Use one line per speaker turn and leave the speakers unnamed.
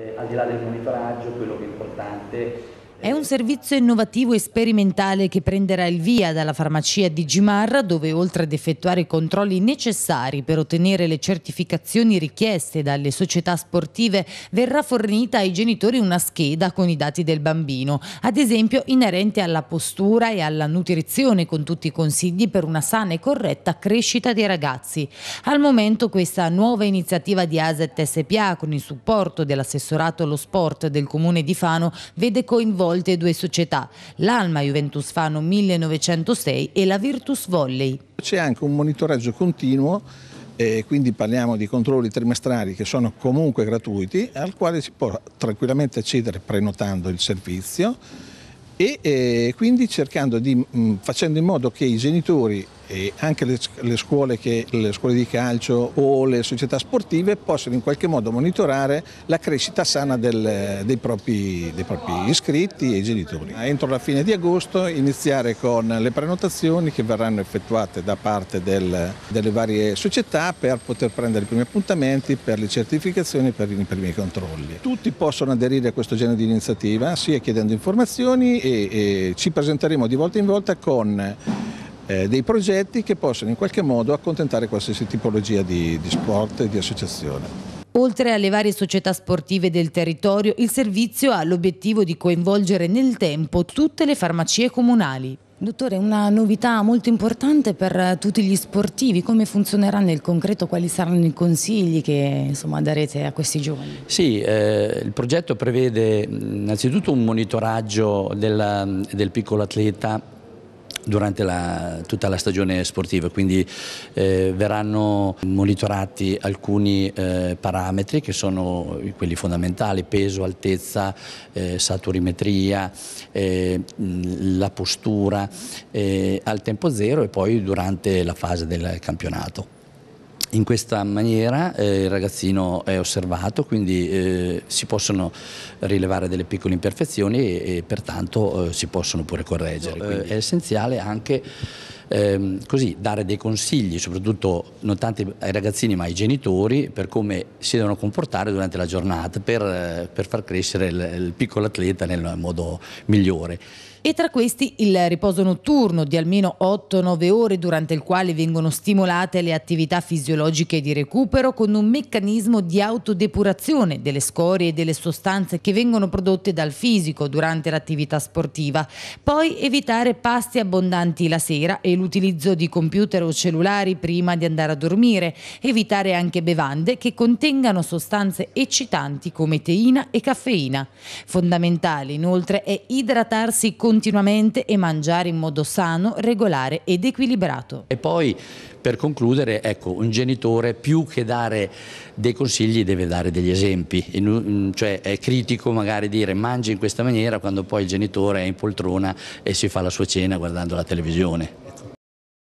eh, al di là del monitoraggio quello che è importante
è un servizio innovativo e sperimentale che prenderà il via dalla farmacia di Gimarra dove oltre ad effettuare i controlli necessari per ottenere le certificazioni richieste dalle società sportive verrà fornita ai genitori una scheda con i dati del bambino, ad esempio inerente alla postura e alla nutrizione con tutti i consigli per una sana e corretta crescita dei ragazzi. Al momento questa nuova iniziativa di ASET SPA con il supporto dell'assessorato allo sport del comune di Fano vede coinvolto coinvolte due società, l'Alma Juventus Fano 1906
e la Virtus Volley. C'è anche un monitoraggio continuo e quindi parliamo di controlli trimestrali che sono comunque gratuiti, al quale si può tranquillamente accedere prenotando il servizio e eh, quindi cercando di, mh, facendo in modo che i genitori e anche le, le, scuole che, le scuole di calcio o le società sportive possono in qualche modo monitorare la crescita sana del, dei, propri, dei, propri, iscritti e genitori. Ah, entro la fine di agosto iniziare con le prenotazioni che verranno effettuate da parte del, delle varie società per poter prendere i primi appuntamenti, per le certificazioni, e per i primi controlli. Tutti possono aderire a questo genere di iniziativa sia chiedendo informazioni e, e ci presenteremo di volta in volta con eh, dei progetti che possono in qualche modo accontentare qualsiasi tipologia di, di sport e di associazione.
Oltre alle varie società sportive del territorio, il servizio ha l'obiettivo di coinvolgere nel tempo tutte le farmacie comunali. Dottore, una novità molto importante per tutti gli sportivi, come funzionerà nel concreto, quali saranno i consigli che insomma, darete a questi giovani? Sì,
eh, il progetto prevede innanzitutto un monitoraggio della, del piccolo atleta durante la, tutta la stagione sportiva, quindi eh, verranno monitorati alcuni eh, parametri che sono quelli fondamentali, peso, altezza, eh, saturimetria, eh, la postura eh, al tempo zero e poi durante la fase del campionato. In questa maniera eh, il ragazzino è osservato, quindi eh, si possono rilevare delle piccole imperfezioni e, e pertanto eh, si possono pure correggere. Quindi eh, è essenziale anche ehm, così dare dei consigli, soprattutto non tanto ai ragazzini ma ai genitori, per come si devono comportare durante la giornata per, eh, per far crescere il, il piccolo atleta nel modo migliore
e tra questi il riposo notturno di almeno 8-9 ore durante il quale vengono stimolate le attività fisiologiche di recupero con un meccanismo di autodepurazione delle scorie e delle sostanze che vengono prodotte dal fisico durante l'attività sportiva. Poi evitare pasti abbondanti la sera e l'utilizzo di computer o cellulari prima di andare a dormire, evitare anche bevande che contengano sostanze eccitanti come teina e caffeina. Fondamentale inoltre è idratarsi continuamente e mangiare in modo sano, regolare ed equilibrato.
E poi per concludere, ecco, un genitore più che dare dei consigli deve dare degli esempi, cioè è critico magari dire mangi in questa maniera quando poi il genitore è in poltrona e si fa la sua cena guardando la televisione.